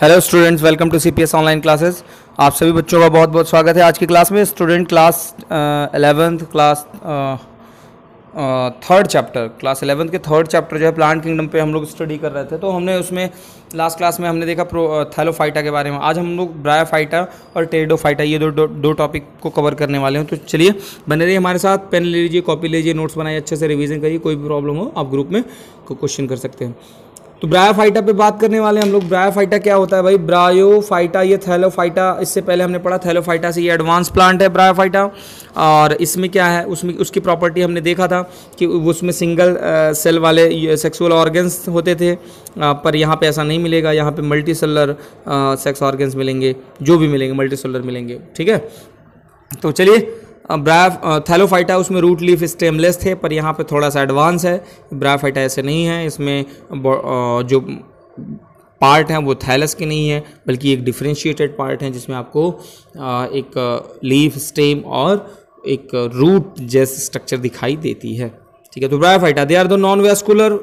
hello students welcome to CPS online classes आप सभी बच्चों का बहुत बहुत स्वागत है आज की क्लास में student class eleventh class third chapter class eleventh के थर्ड चैप्टर जो है प्लांट किंगडम पे हम लोग स्टडी कर रहे थे तो हमने उसमें लास्ट क्लास में हमने देखा प्रो थैलोफाइटा uh, के बारे में आज हम लोग ब्रायाफाइटा और टेरिडोफाइटा ये दो दो, दो टॉपिक को कवर करने वाले हैं तो चलिए बने रहिए हमारे साथ पेन ले लीजिए कॉपी लीजिए नोट्स बनाइए अच्छे से रिविजन करिए कोई भी प्रॉब्लम हो आप ग्रुप में क्वेश्चन कर सकते हैं तो ब्रायोफाइटा पे बात करने वाले हम लोग ब्रायोफाइटा क्या होता है भाई ब्रायोफाइटा ये थैलोफाइटा इससे पहले हमने पढ़ा थैलोफाइटा से ये एडवांस प्लांट है ब्रायोफाइटा और इसमें क्या है उसमें उसकी प्रॉपर्टी हमने देखा था कि उसमें सिंगल सेल वाले सेक्सुअल ऑर्गन्स होते थे पर यहाँ पे ऐसा नहीं मिलेगा यहाँ पे मल्टी सेलर सेक्स ऑर्गन्स मिलेंगे जो भी मिलेंगे मल्टी सेलर मिलेंगे ठीक है तो चलिए ब्राफ थैलोफाइटा उसमें रूट लीफ स्टेमलेस थे पर यहाँ पे थोड़ा सा एडवांस है ब्राफाइटा ऐसे नहीं है इसमें जो पार्ट हैं वो थैलस के नहीं है बल्कि एक डिफ्रेंशिएटेड पार्ट है जिसमें आपको एक लीफ स्टेम और एक रूट जैसी स्ट्रक्चर दिखाई देती है ठीक है तो ब्राफाइटा दे आर दो नॉन वेस्कुलर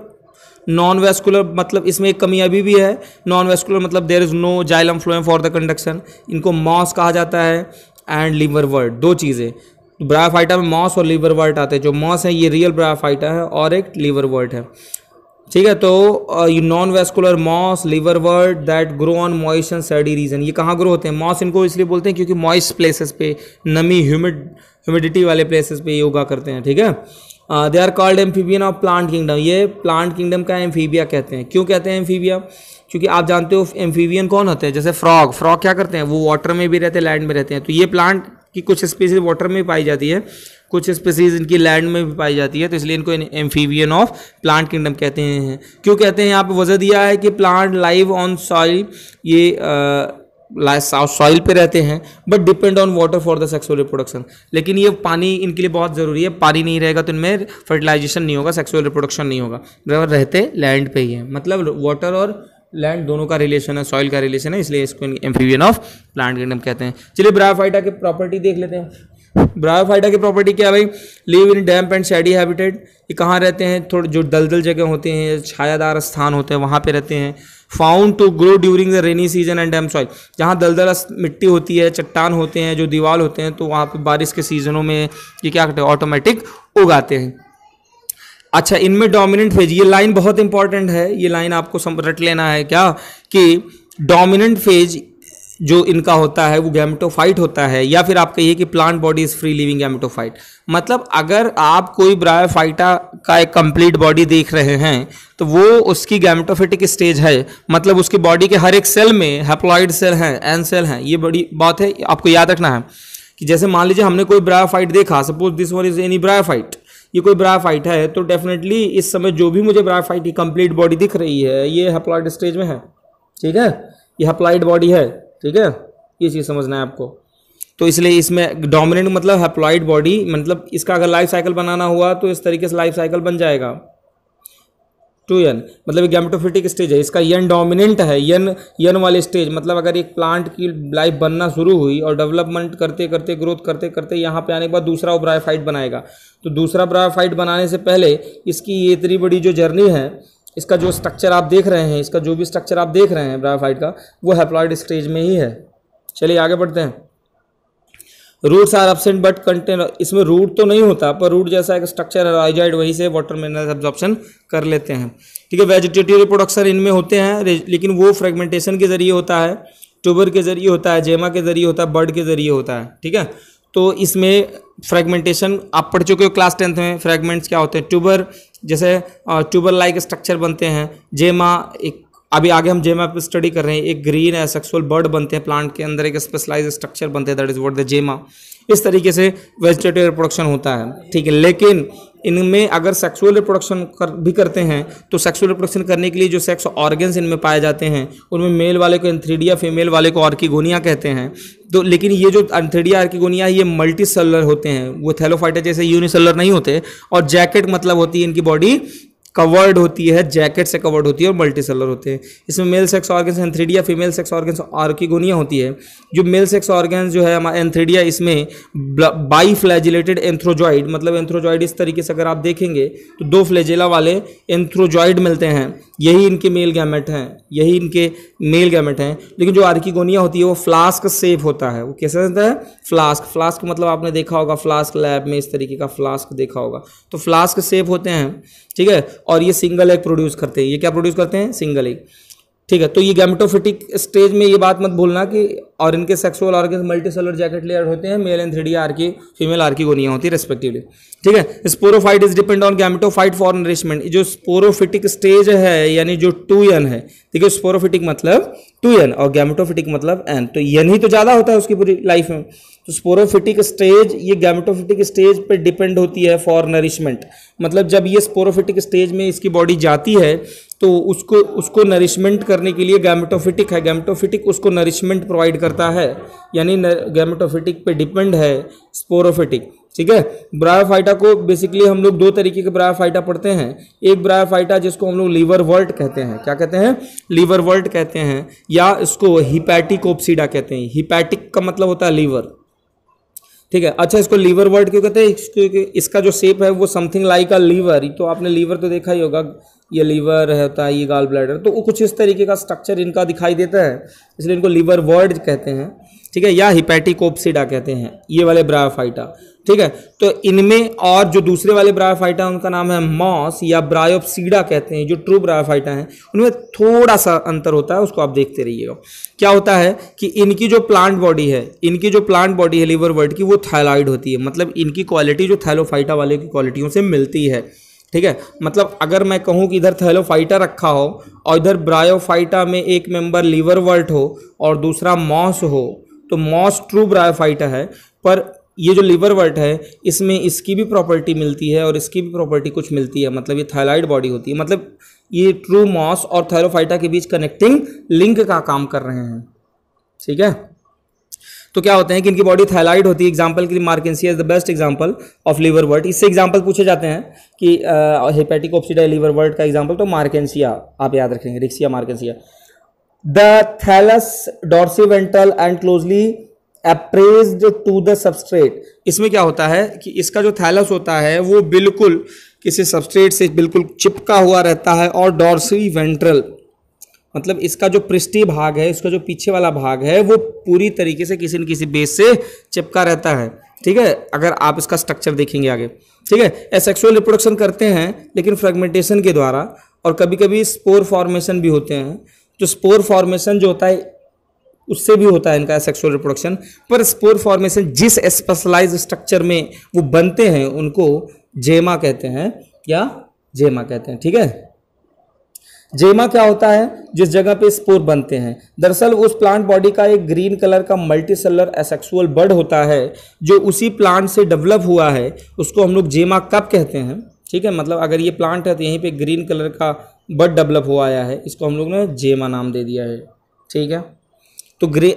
नॉन वेस्कुलर मतलब इसमें एक कमी अभी भी है नॉन वेस्कुलर मतलब there is no xylem phloem for the conduction इनको मॉस कहा जाता है एंड लिवर वर्ड दो चीज़ें ब्रायोफाइटा में मॉस और लीवर वर्ट आते हैं जो मॉस है ये रियल ब्रायोफाइटा है और एक लीवर वर्ट है ठीक है तो you non vascular moss liverwort that grow on moist and shady region ये कहाँ ग्रो होते हैं मॉस इनको इसलिए बोलते हैं क्योंकि मॉइस्ट प्लेसेस पे नमी ह्यूमिड ह्यूमिडिटी वाले प्लेसेस पे योगा करते हैं ठीक है they are called amphibian of plant kingdom ये प्लांट किंगडम का एम्फीबिया कहते हैं क्यों कहते हैं एम्फीबिया क्योंकि आप जानते हो एम्फीबियन कौन होते हैं जैसे फ्रॉग फ्रॉग क्या करते हैं वो वाटर में भी रहते हैं लैंड में रहते हैं तो ये प्लांट कि कुछ स्पीसीज वाटर में पाई जाती है कुछ स्पीसीज इनकी लैंड में भी पाई जाती है तो इसलिए इनको एम्फीवियन ऑफ प्लांट किंगडम कहते हैं क्यों कहते हैं यहाँ पर वजह दिया है कि प्लांट लाइव ऑन सॉइल ये सॉइल पे रहते हैं but depend on water for the sexual reproduction लेकिन ये पानी इनके लिए बहुत ज़रूरी है पानी नहीं रहेगा तो इनमें फर्टिलाइजेशन नहीं होगा सेक्सुअल रिप्रोडक्शन नहीं होगा रहते लैंड पे ही है मतलब वाटर और लैंड दोनों का रिलेशन है सॉइल का रिलेशन है इसलिए इसको एम्फीवियन ऑफ प्लांट किंगडम कहते हैं चलिए ब्रायोफाइटा की प्रॉपर्टी देख लेते हैं ब्रायोफाइटा की प्रॉपर्टी क्या भाई live in damp and shady habitat ये कहाँ रहते हैं थोड़े जो दलदल जगह होते हैं छायादार स्थान होते हैं वहाँ पे रहते हैं found to grow during the rainy season and damp soil जहाँ दलदल मिट्टी होती है चट्टान होते हैं जो दीवार होते हैं तो वहाँ पर बारिश के सीजनों में ये क्या करते हैं ऑटोमेटिक उगाते हैं अच्छा इनमें डोमिनेंट फेज ये लाइन बहुत इंपॉर्टेंट है ये लाइन आपको रट लेना है क्या कि डोमिनेंट फेज जो इनका होता है वो गैमेटोफाइट होता है या फिर आप कहिए कि plant body is free living gametophyte मतलब अगर आप कोई ब्रायोफाइटा का एक कंप्लीट बॉडी देख रहे हैं तो वो उसकी गैमेटोफिटिक स्टेज है मतलब उसकी बॉडी के हर एक सेल में हेप्लॉइड सेल हैं एन सेल हैं ये बड़ी बात है आपको याद रखना है कि जैसे मान लीजिए हमने कोई ब्रायोफाइट देखा suppose this one is any bryophyte ये कोई फाइट है तो डेफिनेटली इस समय जो भी मुझे की कंप्लीट बॉडी दिख रही है ये हप्लाइड स्टेज में है ठीक है ये हप्लाइड बॉडी है ठीक है ये चीज़ समझना है आपको तो इसलिए इसमें डोमिनेंट मतलब हप्लाइड बॉडी मतलब इसका अगर लाइफ साइकिल बनाना हुआ तो इस तरीके से लाइफ साइकिल बन जाएगा टू यन मतलब गैमेटोफिटिक स्टेज है इसका यन डोमिनेंट है यन यन वाले स्टेज मतलब अगर एक प्लांट की लाइफ बनना शुरू हुई और डेवलपमेंट करते करते ग्रोथ करते करते यहाँ पे आने के बाद दूसरा ब्रायोफाइट बनाएगा तो दूसरा ब्रायोफाइट बनाने से पहले इसकी ये इतनी बड़ी जो जर्नी है इसका जो स्ट्रक्चर आप देख रहे हैं इसका जो भी स्ट्रक्चर आप देख रहे हैं ब्रायोफाइट का वो हेप्लॉइड स्टेज में ही है चलिए आगे बढ़ते हैं roots are absent but contain इसमें रूट तो नहीं होता पर रूट जैसा एक स्ट्रक्चर एराइजाइड वहीं से वाटर मिनरल एब्जॉर्प्शन कर लेते हैं ठीक है वेजिटेटिव रिप्रोडक्शन इनमें होते हैं लेकिन वो फ्रेगमेंटेशन के जरिए होता है ट्यूबर के जरिए होता है जेमा के जरिए होता है बर्ड के जरिए होता है ठीक है तो इसमें फ्रेगमेंटेशन आप पढ़ चुके हो क्लास टेंथ में फ्रेगमेंट्स क्या होते हैं ट्यूबर जैसे ट्यूबर लाइक स्ट्रक्चर बनते हैं जेमा एक अभी आगे हम जे मैप स्टडी कर रहे हैं एक ग्रीन है सेक्सुअल बर्ड बनते हैं प्लांट के अंदर एक स्पेशलाइज स्ट्रक्चर बनते हैं दैट इज वॉट द जेमा इस तरीके से वेजिटेटिव रिप्रोडक्शन होता है ठीक है लेकिन इनमें अगर सेक्सुअल रिप्रोडक्शन कर भी करते हैं तो सेक्सुअल रिप्रोडक्शन करने के लिए जो सेक्स ऑर्गेन्स इनमें पाए जाते हैं उनमें मेल वाले को एंथ्रीडिया फीमेल वाले को ऑर्किगोनिया कहते हैं तो लेकिन ये जो एंथ्रीडिया आर्किगोनिया ये मल्टी सेलर होते हैं वो थैलोफाइटा जैसे यूनिसेलर नहीं होते और जैकेट मतलब होती है इनकी बॉडी कवर्ड होती है जैकेट से कवर्ड होती है और मल्टी सेलर होते हैं इसमें male sex organs antheridia female sex organs archegonia होती है जो मेल सेक्स ऑर्गन्स जो है हमारा एंथ्रीडिया इसमें बाई फ्लैजिलेटेड एंथ्रोजॉइड मतलब एंथ्रोजॉइड इस तरीके से अगर आप देखेंगे तो दो फ्लैजेला वाले एंथ्रोजॉइड मिलते हैं यही इनके मेल गैमेट हैं यही इनके मेल गैमेट हैं लेकिन जो आर्किगोनिया होती है वो फ्लास्क सेफ होता है वो कैसे रहता है फ्लास्क फ्लास्क मतलब आपने देखा होगा फ्लास्क लैब में इस तरीके का फ्लास्क देखा होगा तो फ्लास्क सेफ होते हैं ठीक है और ये सिंगल एग प्रोड्यूस करते हैं ये क्या प्रोड्यूस करते हैं सिंगल एग ठीक है तो ये गैमेटोफिटिक स्टेज में ये बात मत बोलना कि और इनके sexual organ multicellular jacket layer होते हैं मेल एंड थ्री आर की फीमेल आर की गोनियाँ होती है रेस्पेक्टिवली ठीक है sporophyte is depend on gametophyte for nourishment जो स्पोरोफिटिक स्टेज है यानी जो टू एन है ठीक है स्पोरोफिटिक मतलब टू एन और गैमेटोफिटिक मतलब एन तो एन ही तो ज़्यादा होता है उसकी पूरी लाइफ में तो स्पोरोफिटिक स्टेज ये गैमेटोफिटिक स्टेज पर डिपेंड होती है फॉर नरिशमेंट मतलब जब ये स्पोरोफिटिक स्टेज में इसकी बॉडी जाती है तो उसको उसको नरिशमेंट करने के लिए गैमेटोफिटिक है गैमेटोफिटिक उसको नरिशमेंट प्रोवाइड करता है यानी गैमेटोफिटिक पे डिपेंड है स्पोरोफिटिक ठीक है ब्रायोफाइटा को बेसिकली हम लोग दो तरीके के ब्रायोफाइटा पढ़ते हैं एक ब्रायोफाइटा जिसको हम लोग लीवर वर्ल्ट कहते हैं क्या कहते हैं लीवर वर्ल्ट कहते हैं या इसको हिपैटिकोप्सीडा कहते हैं हिपैटिक का मतलब होता है लीवर ठीक है अच्छा इसको लीवर वर्ड क्यों कहते हैं इसका जो शेप है वो समथिंग लाइक अ लीवर तो आपने लीवर तो देखा ही होगा ये लीवर होता है ये गाल ब्लैडर तो वो कुछ इस तरीके का स्ट्रक्चर इनका दिखाई देता है इसलिए इनको लीवर वर्ड कहते हैं ठीक है या हिपैटिकोपसीडा कहते हैं ये वाले ब्रायोफाइटा ठीक है तो इनमें और जो दूसरे वाले ब्रायोफाइटा उनका नाम है मॉस या ब्रायोपसीडा कहते हैं जो ट्रू ब्रायोफाइटा हैं उनमें थोड़ा सा अंतर होता है उसको आप देखते रहिएगा क्या होता है कि इनकी जो प्लांट बॉडी है इनकी जो प्लांट बॉडी है लीवर वर्ड की वो थायलाइड होती है मतलब इनकी क्वालिटी जो थैलोफाइटा वाले की क्वालिटियों से मिलती है ठीक है मतलब अगर मैं कहूँ कि इधर थैलोफाइटा रखा हो और इधर ब्रायोफाइटा में एक मेंबर लीवर वर्ट हो और दूसरा मॉस हो तो मॉस ट्रू ब्रायोफाइटा है पर ये जो लीवर वर्ट है इसमें इसकी भी प्रॉपर्टी मिलती है और इसकी भी प्रॉपर्टी कुछ मिलती है मतलब ये थैलाइड बॉडी होती है मतलब ये ट्रू मॉस और थैलोफाइटा के बीच कनेक्टिंग लिंक का काम कर रहे हैं ठीक है तो क्या होते हैं कि इनकी बॉडी थायलाइड होती है एग्जाम्पल के लिए marchantia is the best example of liverwort इससे एग्जाम्पल पूछे जाते हैं कि हेपेटिक ऑप्सीडा लीवर वर्ट का एग्जाम्पल तो मार्केंसिया आप याद रखेंगे riccia marchantia the thallus dorsiventral and closely appressed to the substrate इसमें क्या होता है कि इसका जो थैलस होता है वो बिल्कुल किसी सबस्ट्रेट से बिल्कुल चिपका हुआ रहता है और डॉर्सी वेंट्रल मतलब इसका जो पृष्ठी भाग है इसका जो पीछे वाला भाग है वो पूरी तरीके से किसी न किसी बेस से चिपका रहता है ठीक है अगर आप इसका स्ट्रक्चर देखेंगे आगे ठीक है एसेक्सुअल रिप्रोडक्शन करते हैं लेकिन फ्रेगमेंटेशन के द्वारा और कभी कभी स्पोर फॉर्मेशन भी होते हैं जो स्पोर फॉर्मेशन जो होता है उससे भी होता है इनका सेक्सुअल रिप्रोडक्शन पर स्पोर फॉर्मेशन जिस स्पेशलाइज स्ट्रक्चर में वो बनते हैं उनको जेमा कहते हैं या जेमा कहते हैं ठीक है जेमा क्या होता है जिस जगह पे स्पोर बनते हैं दरअसल उस प्लांट बॉडी का एक ग्रीन कलर का मल्टी सेलर एसेक्सुअल बर्ड होता है जो उसी प्लांट से डेवलप हुआ है उसको हम लोग जेमा कप कहते हैं ठीक है मतलब अगर ये प्लांट है तो यहीं पे ग्रीन कलर का बर्ड डेवलप हुआ आया है इसको हम लोग ने जेमा नाम दे दिया है ठीक है तो ग्री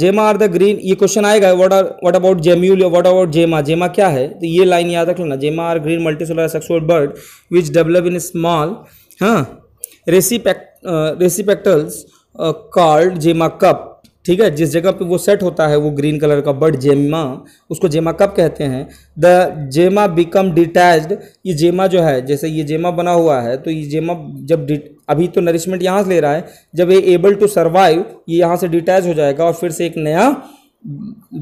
जेमा आर द ग्रीन ये क्वेश्चन आएगा what are what about gemmule what about gemma gemma क्या है तो ये लाइन याद रख लेना gemma are green multicellular asexual bud which develop in small हाँ रेसिपेक्ट रेसिपेक्टल्स कार्ड जेमा कप ठीक है जिस जगह पे वो सेट होता है वो ग्रीन कलर का बर्ड जेमा उसको जेमा कप कहते हैं द जेमा बिकम डिटैच्ड ये जेमा जो है जैसे ये जेमा बना हुआ है तो ये जेमा जब अभी तो नरिशमेंट यहाँ से ले रहा है जब ये एबल टू सर्वाइव ये यहाँ से डिटैच हो जाएगा और फिर से एक नया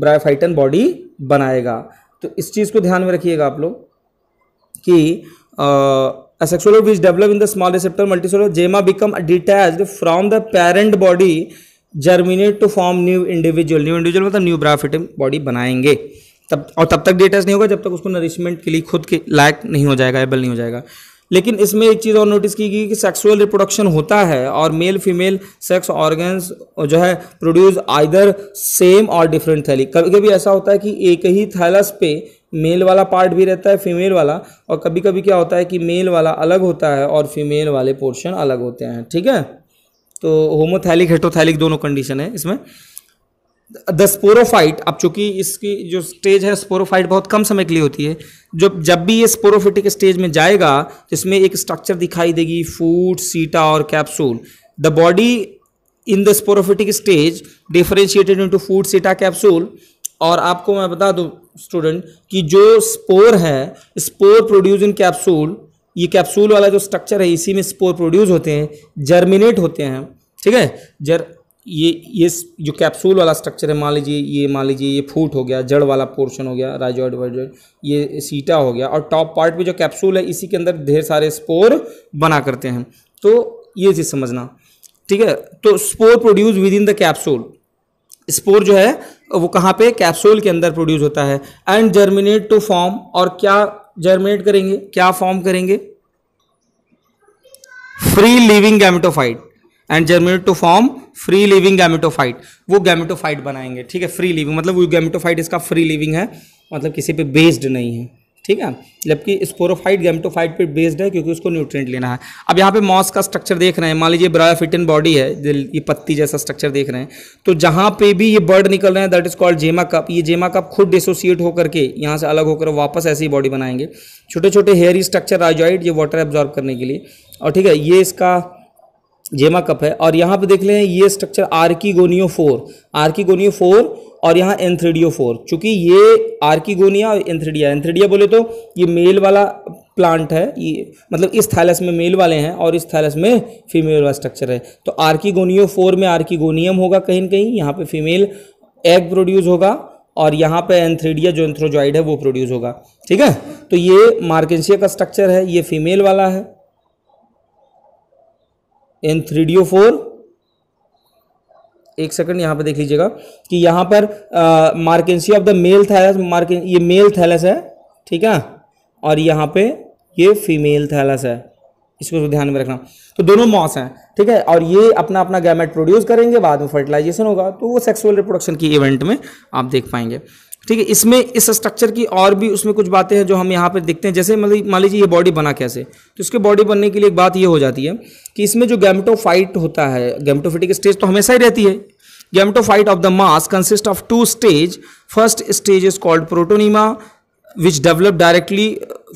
ब्रायफाइटन बॉडी बनाएगा तो इस चीज़ को ध्यान में रखिएगा आप लोग कि आ, uh, axaxollar which develop in the small receptacle multicellular gemma become detach from the parent body germinate to form new individual new individual मतलब न्यू ब्राफिट बॉडी बनाएंगे तब और तब तक डिटैच नहीं होगा जब तक उसको नरिशमेंट के लिए खुद के लायक नहीं हो जाएगा एबल नहीं हो जाएगा लेकिन इसमें एक चीज़ और नोटिस की गई कि सेक्सुअल रिप्रोडक्शन होता है और मेल फीमेल सेक्स ऑर्गन्स जो है प्रोड्यूस आइदर सेम और डिफरेंट थैली कभी कभी ऐसा होता है कि एक ही थैलस पे मेल वाला पार्ट भी रहता है फीमेल वाला और कभी कभी क्या होता है कि मेल वाला अलग होता है और फीमेल वाले पोर्शन अलग होते हैं ठीक है तो होमोथैलिक हेटोथैलिक दोनों कंडीशन है इसमें द स्पोरोफाइट अब चूंकि इसकी जो स्टेज है स्पोरोफाइट बहुत कम समय के लिए होती है जब जब भी ये स्पोरोफिटिक स्टेज में जाएगा तो इसमें एक स्ट्रक्चर दिखाई देगी फूड सीटा और capsule the body in the sporophytic stage differentiated into foot seta capsule और आपको मैं बता दूं स्टूडेंट कि जो स्पोर है स्पोर प्रोड्यूस इन कैप्सूल ये कैप्सूल वाला जो स्ट्रक्चर है इसी में स्पोर प्रोड्यूस होते हैं जर्मिनेट होते हैं ठीक है जर ये ये जो कैप्सूल वाला स्ट्रक्चर है मान लीजिए ये मान लीजिए ये फूट हो गया जड़ वाला पोर्शन हो गया राइजॉइड वाइजॉइड ये सीटा हो गया और टॉप पार्ट में जो कैप्सूल है इसी के अंदर ढेर सारे स्पोर बना करते हैं तो ये चीज़ समझना ठीक है तो spore produce within the capsule spore जो है वो कहाँ पे कैप्सूल के अंदर प्रोड्यूस होता है एंड जर्मिनेट टू फॉर्म और क्या जर्मिनेट करेंगे क्या फॉर्म करेंगे free living gametophyte and germinate to form free living gametophyte वो गैमिटोफाइट बनाएंगे ठीक है फ्री लिविंग मतलब वो गैमिटोफाइट इसका फ्री लिविंग है मतलब किसी पे बेस्ड नहीं है ठीक है जबकि स्पोरोफाइट गैमटोफाइट पर बेस्ड है क्योंकि उसको न्यूट्रिएंट लेना है अब यहाँ पे मॉस का स्ट्रक्चर देख रहे हैं मान लीजिए ब्रायोफिटन बॉडी है ये पत्ती जैसा स्ट्रक्चर देख रहे हैं तो जहाँ पे भी ये बर्ड निकल रहे हैं that is called gemma cup ये जेमा कप खुद डिसोसिएट होकर के यहाँ से अलग होकर वापस ऐसी बॉडी बनाएंगे छोटे छोटे हेयरी स्ट्रक्चर राइजॉइड ये वाटर एब्जॉर्ब करने के लिए और ठीक है ये इसका जेमा कप है और यहाँ पर देख लें ये structure archegoniophore archegoniophore और यहाँ एंथ्रीडियो फोर चूंकि ये आर्किगोनिया और एंथ्रीडिया एंथ्रीडिया बोले तो ये मेल वाला प्लांट है ये मतलब इस थैलस में मेल वाले हैं और इस थैलस में फीमेल वाला स्ट्रक्चर है तो आर्किगोनियो फोर में आर्किगोनियम होगा कहीं ना कहीं यहाँ पे फीमेल एग प्रोड्यूस होगा और यहाँ पे एंथ्रीडिया जो एंथ्रोजॉइड है वो प्रोड्यूस होगा ठीक है तो ये मार्केशिया का स्ट्रक्चर है ये फीमेल वाला है एंथ्रीडियो फोर एक सेकंड यहाँ पर देख लीजिएगा कि यहाँ पर marchantia of the male thallus मार्के ये मेल थैलस है ठीक है और यहाँ पे ये फीमेल थैलस है इसको तो ध्यान में रखना तो दोनों मॉस हैं ठीक है और ये अपना अपना गैमेट प्रोड्यूस करेंगे बाद में फर्टिलाइजेशन होगा तो वो सेक्सुअल रिप्रोडक्शन की इवेंट में आप देख पाएंगे ठीक है इसमें इस स्ट्रक्चर की और भी उसमें कुछ बातें हैं जो हम यहाँ पर देखते हैं जैसे मान लीजिए ये बॉडी बना कैसे तो इसके बॉडी बनने के लिए एक बात ये हो जाती है कि इसमें जो गैम्टोफाइट होता है गैम्टोफिटिक स्टेज तो हमेशा ही रहती है gametophyte of the moss consist of two stage first stage is called protonema which develop directly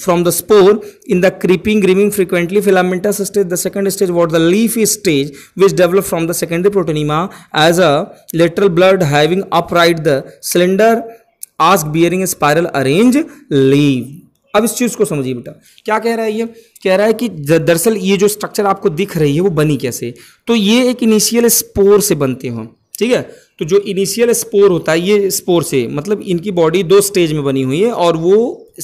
from the spore in the creeping green frequently filamentous stage the second stage what the leaf stage which develop from the secondary protonema as a lateral bud having upright the slender आस्क bearing spiral arrange leave अब इस चीज को समझिए बेटा क्या कह रहा है ये कह रहा है कि दरअसल ये जो स्ट्रक्चर आपको दिख रही है वो बनी कैसे तो ये एक इनिशियल स्पोर से बनते हो ठीक है तो जो इनिशियल स्पोर होता है ये स्पोर से मतलब इनकी बॉडी दो स्टेज में बनी हुई है और वो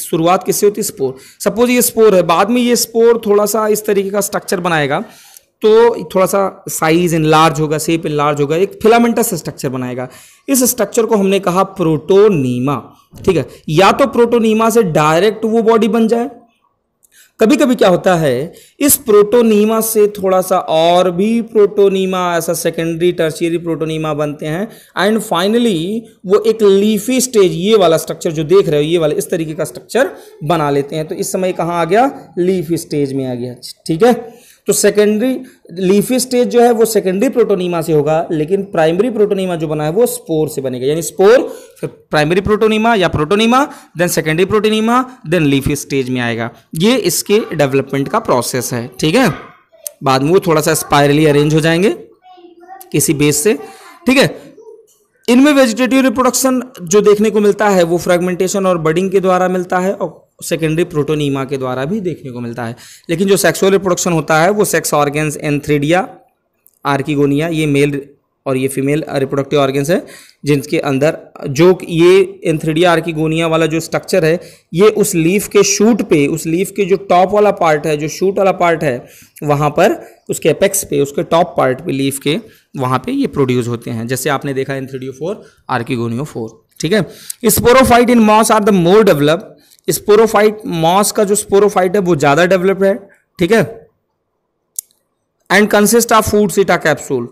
शुरुआत किससे होती है स्पोर सपोज ये स्पोर है बाद में ये स्पोर थोड़ा सा इस तरीके का स्ट्रक्चर बनाएगा तो थोड़ा सा साइज इन लार्ज होगा सेप इन लार्ज होगा एक फिलामेंटस स्ट्रक्चर बनाएगा इस स्ट्रक्चर को हमने कहा प्रोटोनीमा ठीक है या तो प्रोटोनीमा से डायरेक्ट वो बॉडी बन जाए कभी कभी क्या होता है इस प्रोटोनीमा से थोड़ा सा और भी प्रोटोनीमा ऐसा सेकेंडरी टर्शियरी प्रोटोनीमा बनते हैं एंड फाइनली वो एक लीफी स्टेज ये वाला स्ट्रक्चर जो देख रहे हो ये वाला इस तरीके का स्ट्रक्चर बना लेते हैं तो इस समय कहाँ आ गया लीफी स्टेज में आ गया ठीक है तो सेकेंडरी लीफी स्टेज जो है वो सेकेंडरी प्रोटोनीमा से होगा लेकिन प्राइमरी प्रोटोनीमा जो बना है वो स्पोर से बनेगा यानी स्पोर फिर प्राइमरी प्रोटोनीमा या protonema then secondary protonema then leafy stage में आएगा ये इसके डेवलपमेंट का प्रोसेस है ठीक है बाद में वो थोड़ा सा स्पायरली अरेंज हो जाएंगे किसी बेस से ठीक है इनमें वेजिटेटिव रिप्रोडक्शन जो देखने को मिलता है वो फ्रेगमेंटेशन और बडिंग के द्वारा मिलता है और सेकेंडरी प्रोटोनीमा के द्वारा भी देखने को मिलता है लेकिन जो सेक्सुअल रिप्रोडक्शन होता है वो सेक्स ऑर्गेन्स एंथ्रीडिया आर्किगोनिया ये मेल और ये फीमेल रिप्रोडक्टिव ऑर्गेन्स है जिनके अंदर जो ये एंथ्रीडिया आर्किगोनिया वाला जो स्ट्रक्चर है ये उस लीफ के शूट पे उस लीफ के जो टॉप वाला पार्ट है जो शूट वाला पार्ट है वहाँ पर उसके अपेक्स पे उसके टॉप पार्ट पे लीफ के वहाँ पे ये प्रोड्यूस होते हैं जैसे आपने देखा एंथ्रीडियो फोर आर्किगोनियो फोर ठीक है sporophyte in moss are the more develop sporophyte moss का जो स्पोरोफाइट है वो ज़्यादा डेवलप है ठीक है and consist of foot seta capsule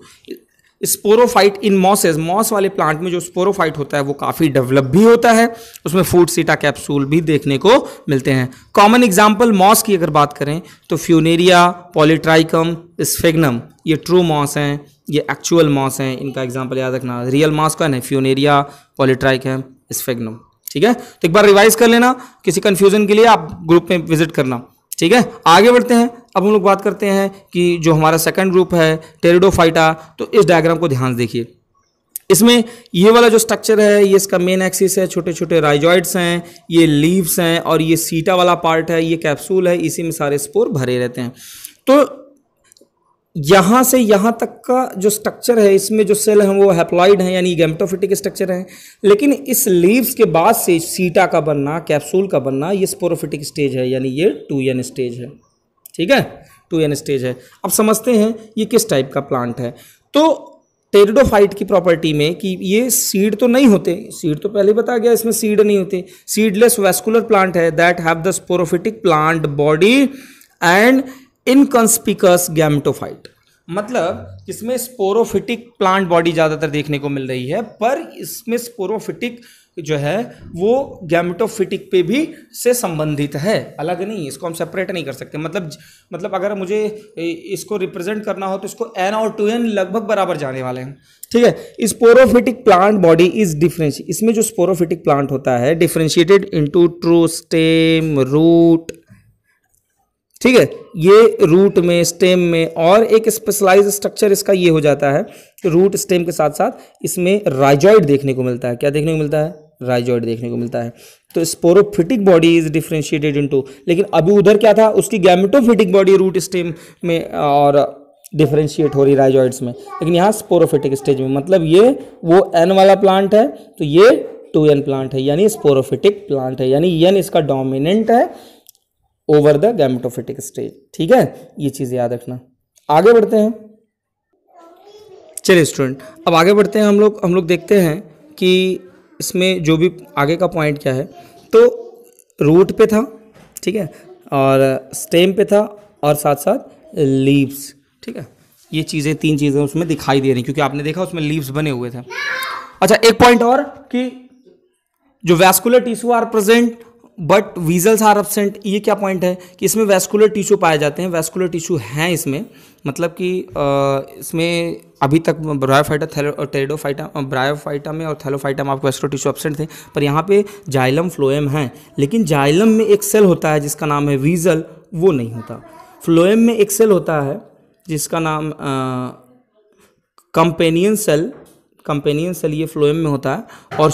sporophyte in mosses moss वाले प्लांट में जो स्पोरोफाइट होता है वो काफ़ी डेवलप भी होता है उसमें फूड सीटा कैप्सूल भी देखने को मिलते हैं कॉमन एग्जाम्पल मॉस की अगर बात करें तो फ्यूनेरिया पॉलीट्राइकम स्फेगनम ये ट्रू मॉस हैं ये एक्चुअल मॉस हैं इनका एग्जाम्पल याद रखना रियल मॉस कौन है फ्यूनेरिया पॉलीट्राइकम स्फेगनम ठीक है तो एक बार रिवाइज कर लेना किसी कंफ्यूजन के लिए आप ग्रुप में विजिट करना ठीक है आगे बढ़ते हैं अब हम लोग बात करते हैं कि जो हमारा सेकंड ग्रुप है टेरिडोफाइटा तो इस डायग्राम को ध्यान देखिए इसमें ये वाला जो स्ट्रक्चर है ये इसका मेन एक्सिस है छोटे छोटे राइजॉइड्स हैं ये लीव्स हैं और ये सीटा वाला पार्ट है ये कैप्सूल है इसी में सारे स्पोर भरे रहते हैं तो यहाँ से यहाँ तक का जो स्ट्रक्चर है इसमें जो सेल हैं वो हैप्लॉइड हैं यानी गैमटोफिटिक स्ट्रक्चर हैं लेकिन इस लीव्स के बाद से सीटा का बनना कैप्सूल का बनना ये स्पोरोफिटिक स्टेज है यानी ये टू एन स्टेज है ठीक है टू एन स्टेज है अब समझते हैं ये किस टाइप का प्लांट है तो टेरिडोफाइट की प्रॉपर्टी में कि ये सीड तो नहीं होते सीड तो पहले बताया गया इसमें सीड नहीं होते सीडलेस वेस्कुलर प्लांट है that have the sporophytic plant body and inconspicuous gametophyte मतलब इसमें स्पोरोफिटिक प्लांट बॉडी ज़्यादातर देखने को मिल रही है पर इसमें स्पोरोफिटिक जो है वो गैमेटोफिटिक पे भी से संबंधित है अलग नहीं इसको हम सेपरेट नहीं कर सकते मतलब मतलब अगर मुझे इसको रिप्रेजेंट करना हो तो इसको एन और टू एन लगभग बराबर जाने वाले हैं ठीक है sporophytic plant body is differentiated इसमें जो स्पोरोफिटिक प्लांट होता है differentiated into true stem root ठीक है ये रूट में स्टेम में और एक स्पेशलाइज स्ट्रक्चर इसका ये हो जाता है रूट स्टेम के साथ साथ इसमें राइजॉइड देखने को मिलता है क्या देखने को मिलता है राइजॉइड देखने को मिलता है तो sporophytic body is differentiated into लेकिन अभी उधर क्या था उसकी गैमेटोफिटिक बॉडी रूट स्टेम में और डिफ्रेंशिएट हो रही राइजॉइड्स में लेकिन यहाँ स्पोरोफिटिक स्टेज में मतलब ये वो एन वाला प्लांट है तो ये टू एन प्लांट है यानी स्पोरोफिटिक प्लांट है यानी एन इसका डोमिनेंट है ओवर द गैमेटोफिटिक स्टेज ठीक है ये चीज़ याद रखना आगे बढ़ते हैं चलिए स्टूडेंट अब आगे बढ़ते हैं हम लोग हम लोग देखते हैं कि इसमें जो भी आगे का पॉइंट क्या है तो रूट पे था ठीक है और स्टेम पे था और साथ साथ लीव्स ठीक है ये चीज़ें तीन चीज़ें उसमें दिखाई दे रही क्योंकि आपने देखा उसमें लीव्स बने हुए थे अच्छा एक पॉइंट और कि जो vascular tissue are present but vessels are absent ये क्या पॉइंट है कि इसमें वेस्कुलर टिश्यू पाए जाते हैं वेस्कुलर टिश्यू हैं इसमें मतलब कि इसमें अभी तक ब्रायोफाइटा थेलो टेरिडोफाइटा ब्रायोफाइटा में और थैलोफाइटा में आपको वेस्कुलर टिश्यू एबसेंट थे पर यहाँ पे जाइलम फ्लोएम हैं लेकिन जाइलम में एक सेल होता है जिसका नाम है वीजल वो नहीं होता फ्लोएम में एक सेल होता है जिसका नाम कंपेनियन सेल कंपेनियन सेल ये फ्लोएम में होता है और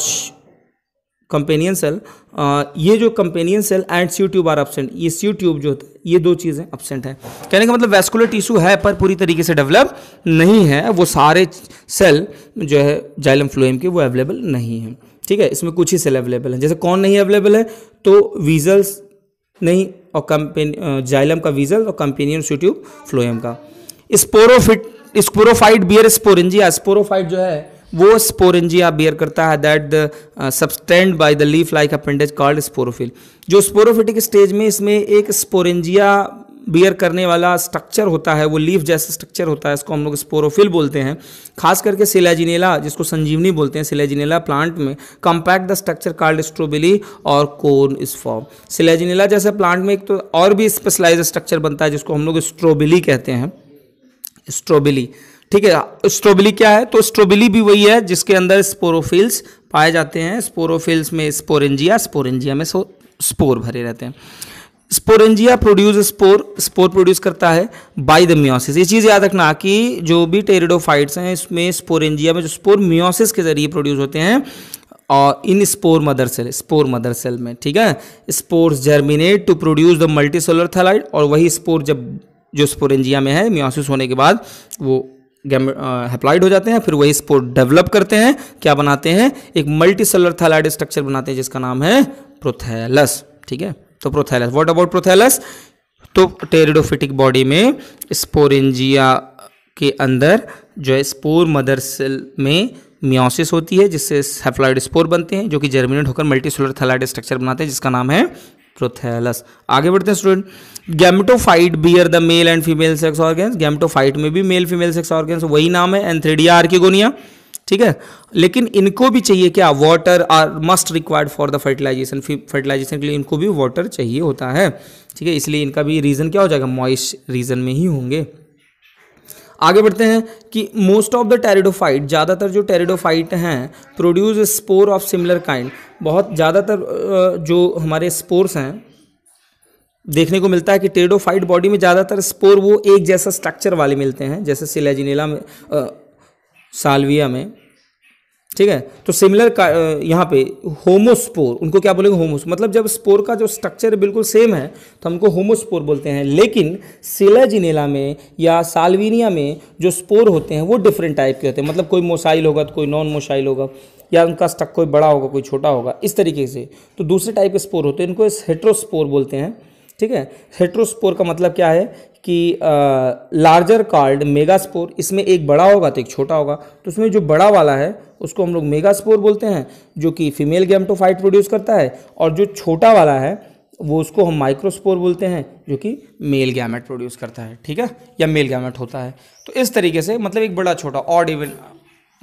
कंपेनियन सेल ये जो companion cell and sieve tube are absent ये सी ट्यूब जो होता है ये दो चीज़ें अपसेंट है कहने का मतलब वेस्कुलर टिश्यू है पर पूरी तरीके से डेवलप नहीं है वो सारे सेल जो है जाइलम फ्लोएम के वो अवेलेबल नहीं है ठीक है इसमें कुछ ही सेल अवेलेबल हैं जैसे कौन नहीं अवेलेबल है तो वीजल्स नहीं और कंपेन जाइलम का वीजल और कंपेनियन सी ट्यूब फ्लोएम का sporophyte sporophyte bear sporangia sporophyte जो है वो स्पोरेंजिया बियर करता है that the subtended by the leaf like appendage called sporophyll जो स्पोरोफिटिक स्टेज में इसमें एक स्पोरेंजिया बियर करने वाला स्ट्रक्चर होता है वो लीफ जैसा स्ट्रक्चर होता है इसको हम लोग स्पोरोफिल बोलते हैं खास करके सिलेजिनेला जिसको संजीवनी बोलते हैं सिलेजिनेला प्लांट में compact the structure called strobili और कोर्न इस फॉर्म सिलेजिनेला जैसे प्लांट में एक तो और भी स्पेशलाइज स्ट्रक्चर बनता है जिसको हम लोग स्ट्रोबेली कहते हैं स्ट्रोबेली ठीक है स्ट्रॉबेली क्या है तो स्ट्रॉबेली भी वही है जिसके अंदर स्पोरोफिल्स पाए जाते हैं स्पोरोफिल्स में स्पोरेंजिया स्पोरेंजिया में स्पोर भरे रहते हैं sporangia produce spore spore produce करता है बाय द म्योसिस ये चीज़ याद रखना कि जो भी टेरिडोफाइट्स हैं इसमें स्पोरेंजिया में जो स्पोर म्योसिस के जरिए प्रोड्यूस होते हैं और इन spore mother cell spore mother cell में ठीक है spores germinate to produce the multicellular thalloid और वही स्पोर जब जो स्पोरेंजिया में है म्योसिस होने के बाद वो हेप्लाइड हो जाते हैं फिर वही स्पोर डेवलप करते हैं क्या बनाते हैं एक मल्टी सेलर थैलाइड स्ट्रक्चर बनाते हैं जिसका नाम है प्रोथैलस ठीक है तो प्रोथैलस व्हाट अबाउट प्रोथैलस तो टेरिडोफिटिक बॉडी में स्पोरेंजिया के अंदर जो है स्पोर मदर सेल में मियोसिस होती है जिससे हेफ्लाइड स्पोर बनते हैं जो कि जर्मिनेट होकर मल्टी सेलर थैलाइड स्ट्रक्चर बनाते हैं जिसका नाम है प्रोथैलस आगे बढ़ते हैं student gametophyte bear the male and female sex organs gametophyte में भी मेल फीमेल सेक्स ऑर्गेन्स वही नाम है एंथ्रेडिया आर्किगोनिया ठीक है लेकिन इनको भी चाहिए क्या water are must required for the fertilization fertilization के लिए इनको भी वाटर चाहिए होता है ठीक है इसलिए इनका भी रीज़न क्या हो जाएगा मॉइस्ट रीजन में ही होंगे आगे बढ़ते हैं कि मोस्ट ऑफ द टेरिडोफाइट ज़्यादातर जो टेरिडोफाइट हैं produce spore of similar kind बहुत ज़्यादातर जो हमारे स्पोर्स हैं देखने को मिलता है कि टेरिडोफाइट बॉडी में ज़्यादातर स्पोर वो एक जैसा स्ट्रक्चर वाले मिलते हैं जैसे सिलेजिनेला में आ, सालविया में ठीक है तो सिमिलर का यहाँ पे होमोस्पोर उनको क्या बोलेंगे होमोस मतलब जब स्पोर का जो स्ट्रक्चर बिल्कुल सेम है तो हमको होमोस्पोर बोलते हैं लेकिन सिलेजिनेला में या सालवीनिया में जो स्पोर होते हैं वो डिफरेंट टाइप के होते हैं मतलब कोई मोसाइल होगा तो कोई नॉन मोसाइल होगा या उनका स्टक कोई बड़ा होगा कोई छोटा होगा इस तरीके से तो दूसरे टाइप के स्पोर होते हैं इनको हेट्रोस्पोर बोलते हैं ठीक है हेट्रोस्पोर का मतलब क्या है कि लार्जर कार्ड मेगास्पोर इसमें एक बड़ा होगा तो एक छोटा होगा तो उसमें जो बड़ा वाला है उसको हम लोग मेगास्पोर बोलते हैं जो कि फीमेल फाइट प्रोड्यूस करता है और जो छोटा वाला है वो उसको हम माइक्रोस्पोर बोलते हैं जो कि मेल गैमेट प्रोड्यूस करता है ठीक है या मेल गैमेट होता है तो इस तरीके से मतलब एक बड़ा छोटा ऑड इवन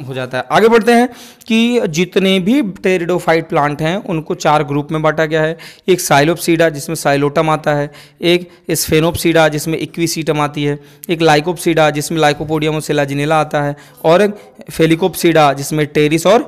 हो जाता है आगे बढ़ते हैं कि जितने भी टेरिडोफाइट प्लांट हैं उनको चार ग्रुप में बांटा गया है एक साइलोपसीडा जिसमें साइलोटम आता है एक स्फेनोपसीडा जिसमें इक्वीसीटम आती है एक लाइकोपसीडा जिसमें लाइकोपोडियम और सेलाजिनेला आता है और एक फेलिकोपसीडा जिसमें टेरिस और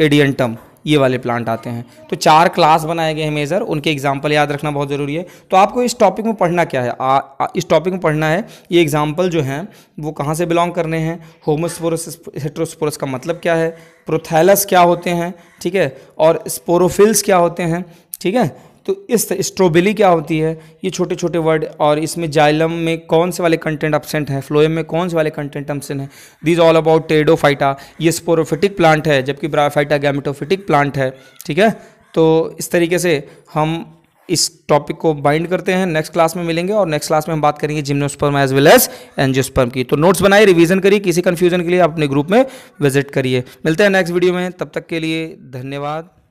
एडियंटम ये वाले प्लांट आते हैं तो चार क्लास बनाए गए हैं मेजर उनके एग्जाम्पल याद रखना बहुत ज़रूरी है तो आपको इस टॉपिक में पढ़ना क्या है आ, आ, इस टॉपिक में पढ़ना है ये एग्जाम्पल जो हैं वो कहाँ से बिलोंग करने हैं होमोस्पोरस हेट्रोस्पोरस का मतलब क्या है प्रोथैलस क्या होते हैं ठीक है और स्पोरोफिल्स क्या होते हैं ठीक है तो इस स्ट्रॉबेरी क्या होती है ये छोटे छोटे वर्ड और इसमें जाइलम में कौन से वाले कंटेंट अब्सेंट है फ्लोएम में कौन से वाले कंटेंट अब्सेंट है दिस ऑल अबाउट टेडोफाइटा ये स्पोरोफिटिक प्लांट है जबकि ब्राफाइटा गैमेटोफिटिक प्लांट है ठीक है तो इस तरीके से हम इस टॉपिक को बाइंड करते हैं नेक्स्ट क्लास में मिलेंगे और नेक्स्ट क्लास में हम बात करेंगे gymnosperm as well as angiosperm की तो नोट्स बनाए रिवीजन करिए किसी कन्फ्यूजन के लिए अपने ग्रुप में विजिट करिए मिलते हैं नेक्स्ट वीडियो में तब तक के लिए धन्यवाद